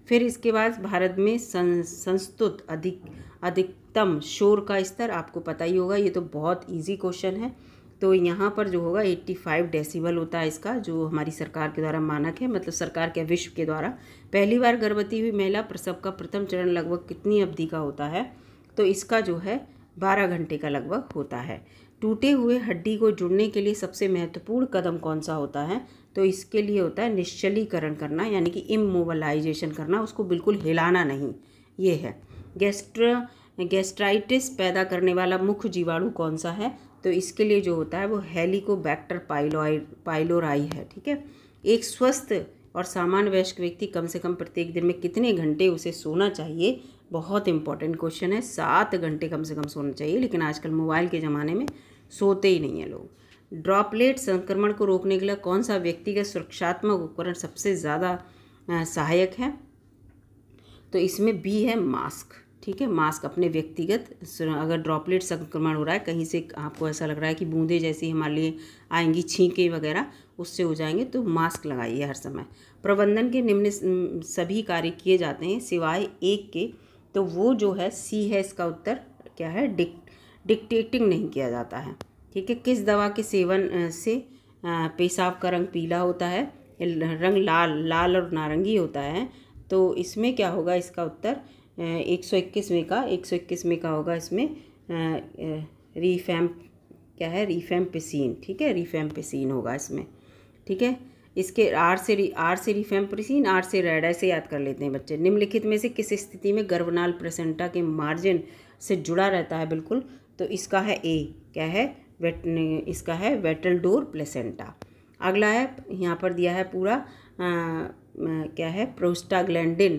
फिर इसके बाद भारत में सं, संस्तुत अधिक अधिकतम शोर का स्तर आपको पता ही होगा ये तो बहुत ईजी क्वेश्चन है तो यहाँ पर जो होगा 85 डेसीबल होता है इसका जो हमारी सरकार के द्वारा मानक है मतलब सरकार के विश्व के द्वारा पहली बार गर्भवती हुई महिला प्रसव का प्रथम चरण लगभग कितनी अवधि का होता है तो इसका जो है बारह घंटे का लगभग होता है टूटे हुए हड्डी को जुड़ने के लिए सबसे महत्वपूर्ण कदम कौन सा होता है तो इसके लिए होता है निश्चलीकरण करना यानी कि इमोबलाइजेशन करना उसको बिल्कुल हिलाना नहीं ये है गैस्ट्र गैस्ट्राइटिस पैदा करने वाला मुख्य जीवाणु कौन सा है तो इसके लिए जो होता है वो हेलिकोबैक्टर पाइलोइ पाइलोराई है ठीक है एक स्वस्थ और सामान्य वयस्क व्यक्ति कम से कम प्रत्येक दिन में कितने घंटे उसे सोना चाहिए बहुत इंपॉर्टेंट क्वेश्चन है सात घंटे कम से कम सोना चाहिए लेकिन आजकल मोबाइल के ज़माने में सोते ही नहीं हैं लोग ड्रॉपलेट संक्रमण को रोकने के लिए कौन सा व्यक्तिगत सुरक्षात्मक उपकरण सबसे ज़्यादा सहायक है तो इसमें बी है मास्क ठीक है मास्क अपने व्यक्तिगत अगर ड्रॉपलेट संक्रमण हो रहा है कहीं से आपको ऐसा लग रहा है कि बूंदे जैसी हमारे लिए आएंगी छींके वगैरह उससे हो जाएंगे तो मास्क लगाइए हर समय प्रबंधन के निम्न सभी कार्य किए जाते हैं सिवाय एक के तो वो जो है सी है इसका उत्तर क्या है डिक डिक्टेटिंग नहीं किया जाता है ठीक है किस दवा के सेवन से पेशाब का रंग पीला होता है रंग लाल लाल और नारंगी होता है तो इसमें क्या होगा इसका उत्तर एक सौ इक्कीस में का एक सौ इक्कीस में का होगा इसमें रीफैम क्या है रीफैम पेसिन ठीक है रीफैम पेसिन होगा इसमें ठीक है इसके आर से आर से रिफेम्प्रिसिन आर से रेडा से याद कर लेते हैं बच्चे निम्नलिखित में से किस स्थिति में गर्भनाल प्रसेंटा के मार्जिन से जुड़ा रहता है बिल्कुल तो इसका है ए क्या है वेट इसका है वेटल डोर प्लेसेंटा अगला है यहाँ पर दिया है पूरा आ, क्या है प्रोस्टाग्लैंडिन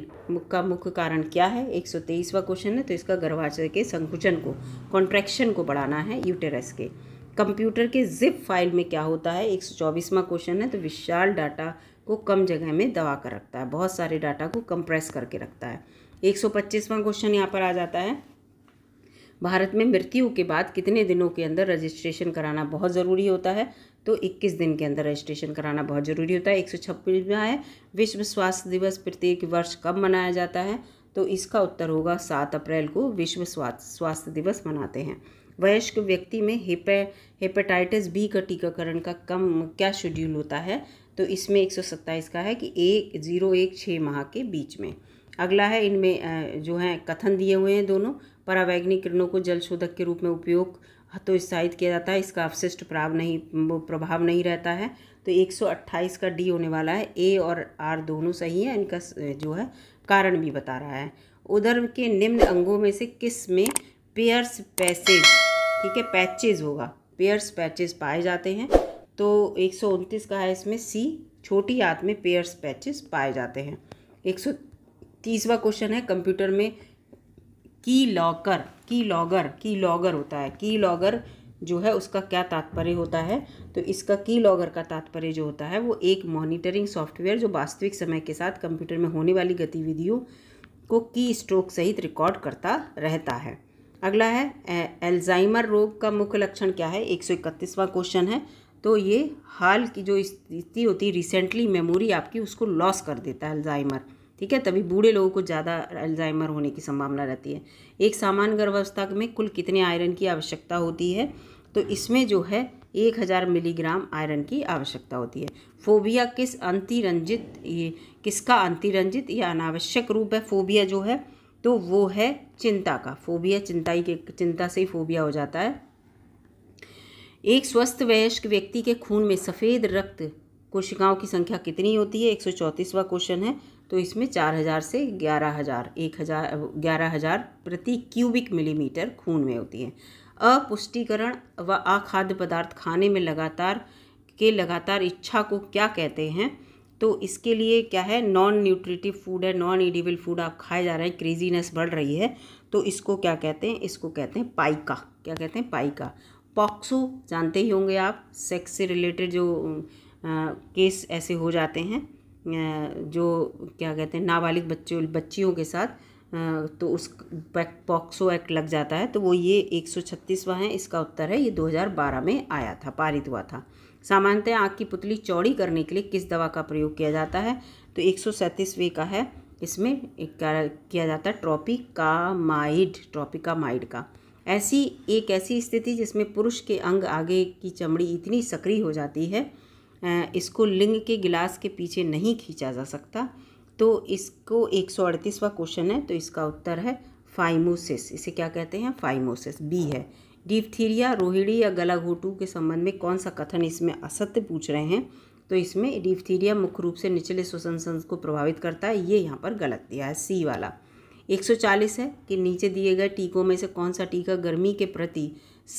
का मुख्य कारण क्या है एक सौ तेईसवा क्वेश्चन है तो इसका गर्भाशय के संकुचन को कॉन्ट्रैक्शन को बढ़ाना है यूटेरस के कंप्यूटर के जिप फाइल में क्या होता है एक सौ क्वेश्चन है तो विशाल डाटा को कम जगह में दबा कर रखता है बहुत सारे डाटा को कंप्रेस करके रखता है एक सौ क्वेश्चन यहाँ पर आ जाता है भारत में मृत्यु के बाद कितने दिनों के अंदर रजिस्ट्रेशन कराना बहुत ज़रूरी होता है तो 21 दिन के अंदर रजिस्ट्रेशन कराना बहुत ज़रूरी होता है एक सौ में है विश्व स्वास्थ्य दिवस प्रत्येक वर्ष कब मनाया जाता है तो इसका उत्तर होगा सात अप्रैल को विश्व स्वास्थ्य दिवस मनाते हैं वयस्क व्यक्ति में हेपे हेपेटाइटिस बी का टीकाकरण का कम क्या शेड्यूल होता है तो इसमें एक सौ सत्ताईस का है कि एक ज़ीरो एक छः माह के बीच में अगला है इनमें जो है कथन दिए हुए हैं दोनों परावैग्निक किरणों को जल शोधक के रूप में उपयोग तो किया जाता है इसका अवशिष्ट प्राव नहीं वो प्रभाव नहीं रहता है तो 128 का डी होने वाला है ए और आर दोनों सही है इनका जो है कारण भी बता रहा है उधर के निम्न अंगों में से किस में पेयर्स पैसेज ठीक है पैचेज होगा पेयर्स पैचेज पाए जाते हैं तो एक सौ उनतीस का है इसमें सी छोटी हाथ में पेयर्स पैचेस पाए जाते हैं एक सौ तीसवा क्वेश्चन है कंप्यूटर में की लॉकर की लॉगर की लॉगर होता है की लॉगर जो है उसका क्या तात्पर्य होता है तो इसका की लॉगर का तात्पर्य जो होता है वो एक मॉनिटरिंग सॉफ्टवेयर जो वास्तविक समय के साथ कंप्यूटर में होने वाली गतिविधियों को की स्ट्रोक सहित रिकॉर्ड करता रहता है अगला है एल्जाइमर रोग का मुख्य लक्षण क्या है एक सौ इकतीसवां क्वेश्चन है तो ये हाल की जो स्थिति होती है रिसेंटली मेमोरी आपकी उसको लॉस कर देता है अल्जाइमर ठीक है तभी बूढ़े लोगों को ज़्यादा अल्जाइमर होने की संभावना रहती है एक सामान्य गर्भावस्था में कुल कितने आयरन की आवश्यकता होती है तो इसमें जो है एक हज़ार मिलीग्राम आयरन की आवश्यकता होती है फोबिया किस अंतिरंजित ये किसका अंतिरंजित या अनावश्यक रूप है फोबिया जो है तो वो है चिंता का फोबिया चिंता ही के चिंता से ही फोबिया हो जाता है एक स्वस्थ वयस्क व्यक्ति के खून में सफ़ेद रक्त कोशिकाओं की संख्या कितनी होती है एक सौ चौंतीसवा क्वेश्चन है तो इसमें चार हज़ार से ग्यारह हज़ार एक हज़ार ग्यारह हज़ार प्रति क्यूबिक मिलीमीटर खून में होती है अपुष्टिकरण व अखाद्य पदार्थ खाने में लगातार के लगातार इच्छा को क्या कहते हैं तो इसके लिए क्या है नॉन न्यूट्रिटिव फूड है नॉन ईडिबल फूड आप खाए जा रहे हैं क्रेजीनेस बढ़ रही है तो इसको क्या कहते हैं इसको कहते हैं पाइका क्या कहते हैं पाइका पॉक्सो जानते ही होंगे आप सेक्स से रिलेटेड जो आ, केस ऐसे हो जाते हैं जो क्या कहते हैं नाबालिग बच्चों बच्चियों के साथ हाँ, तो उस पॉक्सो एक्ट लग जाता है तो वो ये एक सौ है इसका उत्तर है ये 2012 में आया था पारित हुआ था सामान्यतः आँख की पुतली चौड़ी करने के लिए किस दवा का प्रयोग किया जाता है तो एक सौ का है इसमें किया जाता है ट्रॉपिकामाइड ट्रॉपिकामाइड का ऐसी एक ऐसी स्थिति जिसमें पुरुष के अंग आगे की चमड़ी इतनी सक्रिय हो जाती है इसको लिंग के गिलास के पीछे नहीं खींचा जा सकता तो इसको एक सौ अड़तीसवा क्वेश्चन है तो इसका उत्तर है फाइमोसिस इसे क्या कहते हैं फाइमोसिस बी है डिफ्थीरिया रोहिणी या गला घोटू के संबंध में कौन सा कथन इसमें असत्य पूछ रहे हैं तो इसमें डिप्थीरिया मुख्य रूप से निचले श्वसन संस को प्रभावित करता है ये यहाँ पर गलत दिया है सी वाला 140 है कि नीचे दिए गए टीकों में से कौन सा टीका गर्मी के प्रति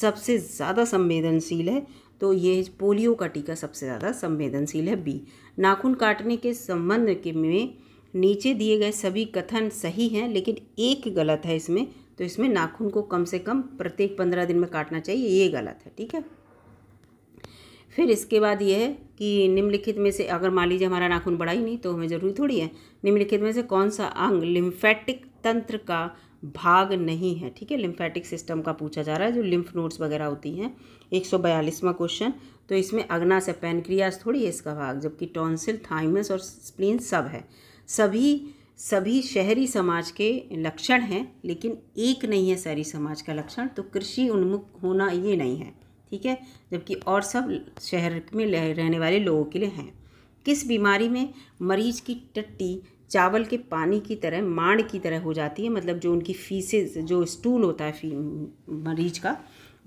सबसे ज़्यादा संवेदनशील है तो ये पोलियो का टीका सबसे ज़्यादा संवेदनशील है बी नाखून काटने के संबंध के में नीचे दिए गए सभी कथन सही हैं लेकिन एक गलत है इसमें तो इसमें नाखून को कम से कम प्रत्येक पंद्रह दिन में काटना चाहिए ये गलत है ठीक है फिर इसके बाद ये है कि निम्नलिखित में से अगर मान लीजिए हमारा नाखून बड़ा ही नहीं तो हमें ज़रूरी थोड़ी है निम्नलिखित में से कौन सा अंग लिम्फेटिक तंत्र का भाग नहीं है ठीक है लिम्फेटिक सिस्टम का पूछा जा रहा है जो लिम्फ नोड्स वगैरह होती हैं एक सौ क्वेश्चन तो इसमें अग्नाश है पेनक्रियास थोड़ी है इसका भाग जबकि टॉन्सिल थाइमस और स्प्लीन सब है सभी सभी शहरी समाज के लक्षण हैं लेकिन एक नहीं है शहरी समाज का लक्षण तो कृषि उन्मुख होना ये नहीं है ठीक है जबकि और सब शहर में रहने वाले लोगों के लिए हैं किस बीमारी में मरीज की टट्टी चावल के पानी की तरह मांड की तरह हो जाती है मतलब जो उनकी फीसेज जो स्टूल होता है फी मरीज का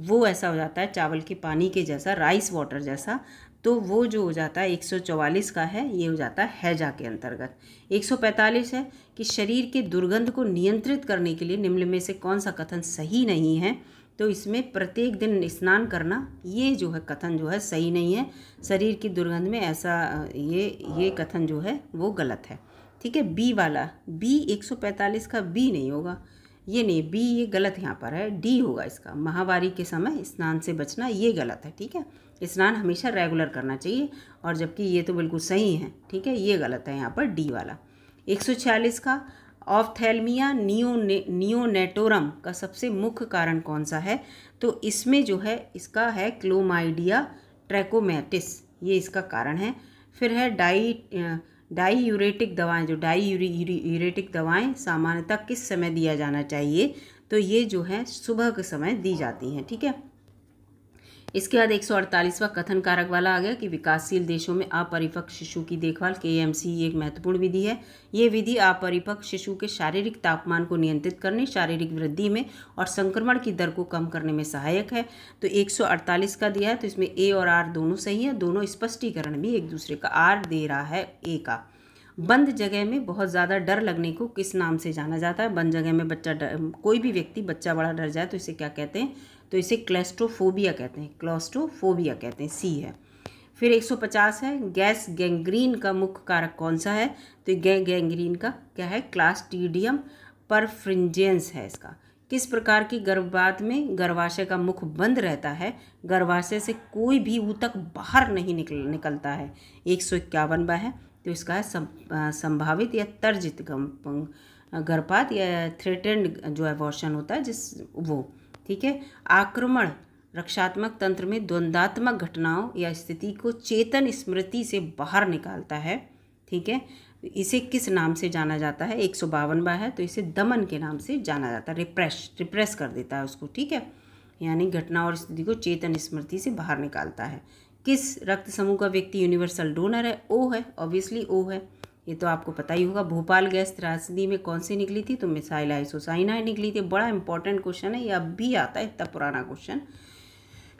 वो ऐसा हो जाता है चावल के पानी के जैसा राइस वाटर जैसा तो वो जो हो जाता है 144 का है ये हो जाता है हैजा के अंतर्गत 145 है कि शरीर के दुर्गंध को नियंत्रित करने के लिए निम्न में से कौन सा कथन सही नहीं है तो इसमें प्रत्येक दिन स्नान करना ये जो है कथन जो है सही नहीं है शरीर की दुर्गंध में ऐसा ये ये कथन जो है वो गलत है ठीक है बी वाला बी 145 का बी नहीं होगा ये नहीं बी ये गलत यहाँ पर है डी होगा इसका महावारी के समय स्नान से बचना ये गलत है ठीक है स्नान हमेशा रेगुलर करना चाहिए और जबकि ये तो बिल्कुल सही है ठीक है ये गलत है यहाँ पर डी वाला एक सौ छियालीस का ने, नियोने नियोनेटोरम का सबसे मुख्य कारण कौन सा है तो इसमें जो है इसका है क्लोमाइडिया ट्रैकोमेटिस ये इसका कारण है फिर है डाई डाई यूरेटिक दवाएँ जो डाई यूरेटिक दवाएँ सामान्यतः किस समय दिया जाना चाहिए तो ये जो है सुबह के समय दी जाती हैं ठीक है इसके बाद एक सौ कथन कारक वाला आ गया कि विकासशील देशों में अपरिपक्व शिशु की देखभाल के एम सी एक महत्वपूर्ण विधि है ये विधि अपरिपक्व शिशु के शारीरिक तापमान को नियंत्रित करने शारीरिक वृद्धि में और संक्रमण की दर को कम करने में सहायक है तो 148 का दिया है तो इसमें ए और आर दोनों सही है दोनों स्पष्टीकरण भी एक दूसरे का आर दे रहा है ए का बंद जगह में बहुत ज़्यादा डर लगने को किस नाम से जाना जाता है बंद जगह में बच्चा डर कोई भी व्यक्ति बच्चा बड़ा डर जाए तो इसे क्या कहते हैं तो इसे क्लेस्ट्रोफोबिया कहते हैं क्लोस्ट्रोफोबिया कहते हैं सी है फिर 150 है गैस गैंग्रीन का मुख्य कारक कौन सा है तो गै गैंग्रीन का क्या है क्लास्टीडियम परफ्रिंजेंस है इसका किस प्रकार की गर्भपात में गर्भाशय का मुख बंद रहता है गर्भाशय से कोई भी ऊतक बाहर नहीं निकल निकलता है एक सौ इक्यावन है तो इसका है सम, संभावित या तर्जित गर्भपात या थ्रेटेंड जो एबॉर्शन होता है जिस वो ठीक है आक्रमण रक्षात्मक तंत्र में द्वंद्वात्मक घटनाओं या स्थिति को चेतन स्मृति से बाहर निकालता है ठीक है इसे किस नाम से जाना जाता है एक सौ बावनवा है तो इसे दमन के नाम से जाना जाता है रिप्रेस रिप्रेस कर देता है उसको ठीक है यानी घटना और स्थिति को चेतन स्मृति से बाहर निकालता है किस रक्त समूह का व्यक्ति यूनिवर्सल डोनर है ओ है ऑब्वियसली ओ है ये तो आपको पता ही होगा भोपाल गैस त्रासदी में कौन सी निकली थी तो मिसाइल आइसोसाइना निकली थी बड़ा इंपॉर्टेंट क्वेश्चन है ये अब भी आता है इतना पुराना क्वेश्चन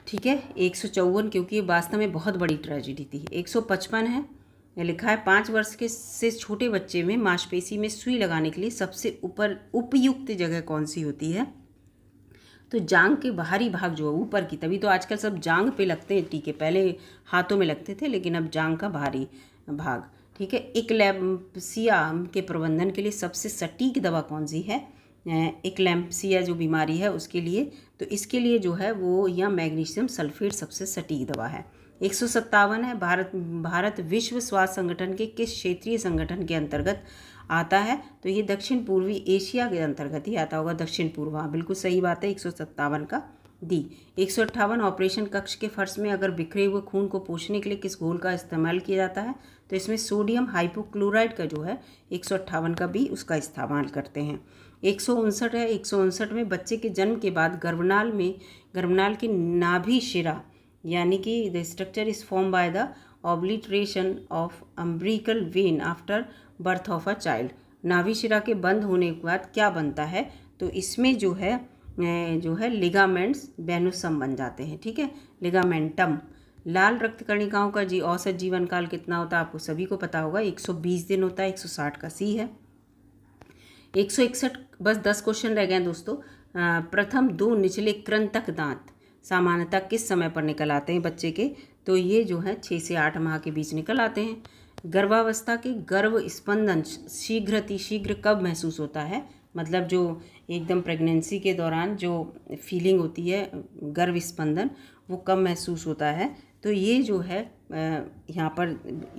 ठीक है एक सौ चौवन क्योंकि वास्तव में बहुत बड़ी ट्रेजिडी थी एक सौ पचपन है लिखा है पाँच वर्ष के से छोटे बच्चे में मांसपेशी में सुई लगाने के लिए सबसे ऊपर उपयुक्त जगह कौन सी होती है तो जांग के बाहरी भाग जो है ऊपर की तभी तो आजकल सब जांग पे लगते हैं टीके पहले हाथों में लगते थे लेकिन अब जांग का बाहरी भाग ठीक है इक्लैम्पसिया के प्रबंधन के लिए सबसे सटीक दवा कौन सी है इक्लैम्पसिया जो बीमारी है उसके लिए तो इसके लिए जो है वो यह मैग्नीशियम सल्फेट सबसे सटीक दवा है एक सौ सत्तावन है भारत भारत विश्व स्वास्थ्य संगठन के किस क्षेत्रीय संगठन के अंतर्गत आता है तो ये दक्षिण पूर्वी एशिया के अंतर्गत ही आता होगा दक्षिण पूर्व हाँ बिल्कुल सही बात है एक सौ सत्तावन का दी एक सौ अट्ठावन ऑपरेशन कक्ष के फर्श में अगर बिखरे हुए खून को पोषने के लिए किस घोल का इस्तेमाल किया जाता है तो इसमें सोडियम हाइपोक्लोराइड का जो है एक का भी उसका इस्तेमाल करते हैं एक है एक में बच्चे के जन्म के बाद गर्भनाल में गर्भनाल की नाभि शिरा यानी कि the structure is form by the obliteration of umbilical vein after birth of a child नाभि शिरा के बंद होने के बाद क्या बनता है तो इसमें जो है जो है लिगामेंट्स बेनोसम बन जाते हैं ठीक है लिगामेंटम लाल रक्त कणिकाओं का जी औसत जीवन काल कितना होता है आपको सभी को पता होगा 120 दिन होता है 160 का सी है 161 बस 10 क्वेश्चन रह गए दोस्तों प्रथम दो निचले क्रंतक दांत सामान्यतः किस समय पर निकल आते हैं बच्चे के तो ये जो है छः से आठ माह के बीच निकल आते हैं गर्भावस्था के गर्भ स्पंदन शीघ्र कब महसूस होता है मतलब जो एकदम प्रेगनेंसी के दौरान जो फीलिंग होती है गर्भ स्पंदन वो कब महसूस होता है तो ये जो है यहाँ पर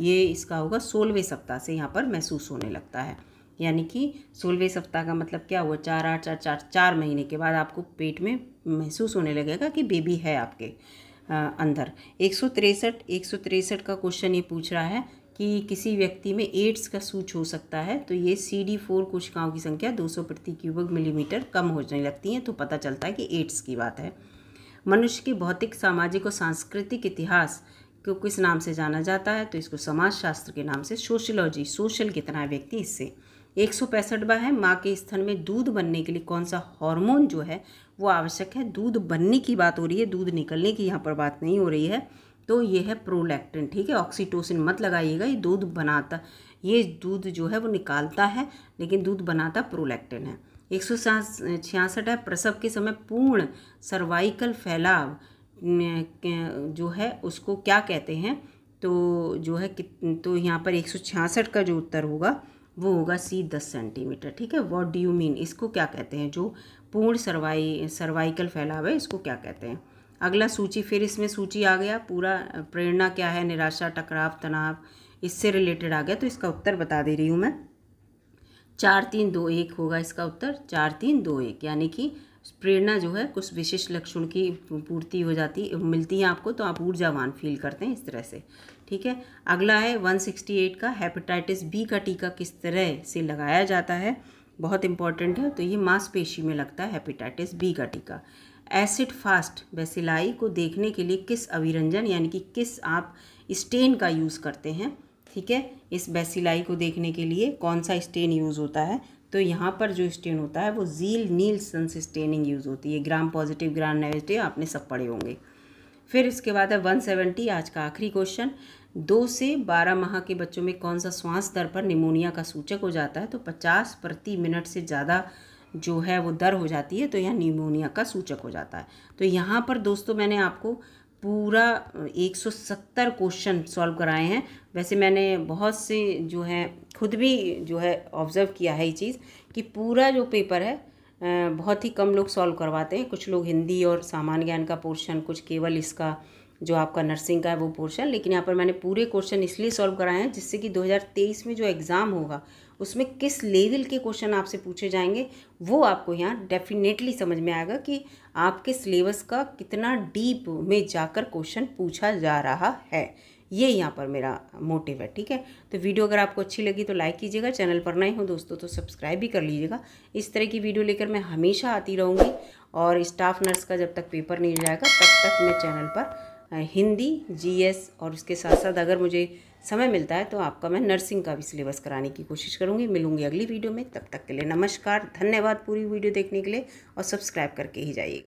ये इसका होगा सोलहवें सप्ताह से यहाँ पर महसूस होने लगता है यानी कि सोलहवें सप्ताह का मतलब क्या हुआ चार आठ चार चार चार महीने के बाद आपको पेट में महसूस होने लगेगा कि बेबी है आपके अंदर एक सौ तिरसठ एक सौ तिरसठ का क्वेश्चन ये पूछ रहा है कि किसी व्यक्ति में एड्स का सूच हो सकता है तो ये सी डी फोर कोशिकाओं की संख्या दो सौ प्रति क्यूबक मिलीमीटर कम होने लगती है तो पता चलता है कि एड्स की बात है मनुष्य की भौतिक सामाजिक और सांस्कृतिक इतिहास को किस नाम से जाना जाता है तो इसको समाजशास्त्र के नाम से सोशलॉजी सोशल कितना है व्यक्ति इससे एक सौ पैंसठवा है माँ के स्थान में दूध बनने के लिए कौन सा हार्मोन जो है वो आवश्यक है दूध बनने की बात हो रही है दूध निकलने की यहाँ पर बात नहीं हो रही है तो ये है प्रोलैक्टिन ठीक है ऑक्सीटोसिन मत लगाइएगा ये दूध बनाता ये दूध जो है वो निकालता है लेकिन दूध बनाता प्रोलैक्टिन है एक सौ छियासठ है प्रसव के समय पूर्ण सर्वाइकल फैलाव जो है उसको क्या कहते हैं तो जो है तो यहाँ पर एक सौ छियासठ का जो उत्तर होगा वो होगा सी दस सेंटीमीटर ठीक है वॉट डू यू मीन इसको क्या कहते हैं जो पूर्ण सर्वाई सर्वाइकल फैलाव है इसको क्या कहते हैं अगला सूची फिर इसमें सूची आ गया पूरा प्रेरणा क्या है निराशा टकराव तनाव इससे रिलेटेड आ गया तो इसका उत्तर बता दे रही हूँ मैं चार तीन दो एक होगा इसका उत्तर चार तीन दो एक यानी कि प्रेरणा जो है कुछ विशिष्ट लक्षण की पूर्ति हो जाती मिलती है आपको तो आप ऊर्जावान फील करते हैं इस तरह से ठीक है अगला है 168 का हेपेटाइटिस बी का टीका किस तरह से लगाया जाता है बहुत इंपॉर्टेंट है तो ये मांसपेशी में लगता है हेपेटाइटिस बी का टीका एसिड फास्ट बेसिलाई को देखने के लिए किस अविरंजन यानी कि किस आप स्टेन का यूज़ करते हैं ठीक है इस बेसिलाई को देखने के लिए कौन सा स्टेन यूज़ होता है तो यहाँ पर जो स्टेन होता है वो जील नील सन स्टेनिंग यूज़ होती है ग्राम पॉजिटिव ग्राम नेगेटिव आपने सब पढ़े होंगे फिर इसके बाद है वन सेवेंटी आज का आखिरी क्वेश्चन दो से बारह माह के बच्चों में कौन सा श्वास दर पर निमोनिया का सूचक हो जाता है तो पचास प्रति मिनट से ज़्यादा जो है वो दर हो जाती है तो यह निमोनिया का सूचक हो जाता है तो यहाँ पर दोस्तों मैंने आपको पूरा 170 क्वेश्चन सॉल्व कराए हैं वैसे मैंने बहुत से जो है खुद भी जो है ऑब्ज़र्व किया है ये चीज़ कि पूरा जो पेपर है बहुत ही कम लोग सॉल्व करवाते हैं कुछ लोग हिंदी और सामान्य ज्ञान का पोर्शन कुछ केवल इसका जो आपका नर्सिंग का है वो पोर्शन लेकिन यहाँ पर मैंने पूरे क्वेश्चन इसलिए सॉल्व कराए हैं जिससे कि 2023 में जो एग्ज़ाम होगा उसमें किस लेवल के क्वेश्चन आपसे पूछे जाएंगे वो आपको यहाँ डेफिनेटली समझ में आएगा कि आपके सिलेबस का कितना डीप में जाकर क्वेश्चन पूछा जा रहा है ये यहाँ पर मेरा मोटिव है ठीक है तो वीडियो अगर आपको अच्छी लगी तो लाइक कीजिएगा चैनल पर नए हो दोस्तों तो सब्सक्राइब भी कर लीजिएगा इस तरह की वीडियो लेकर मैं हमेशा आती रहूँगी और स्टाफ नर्स का जब तक पेपर नहीं जाएगा तब तक मैं चैनल पर हिंदी जीएस और उसके साथ साथ अगर मुझे समय मिलता है तो आपका मैं नर्सिंग का भी सिलेबस कराने की कोशिश करूँगी मिलूँगी अगली वीडियो में तब तक के लिए नमस्कार धन्यवाद पूरी वीडियो देखने के लिए और सब्सक्राइब करके ही जाइए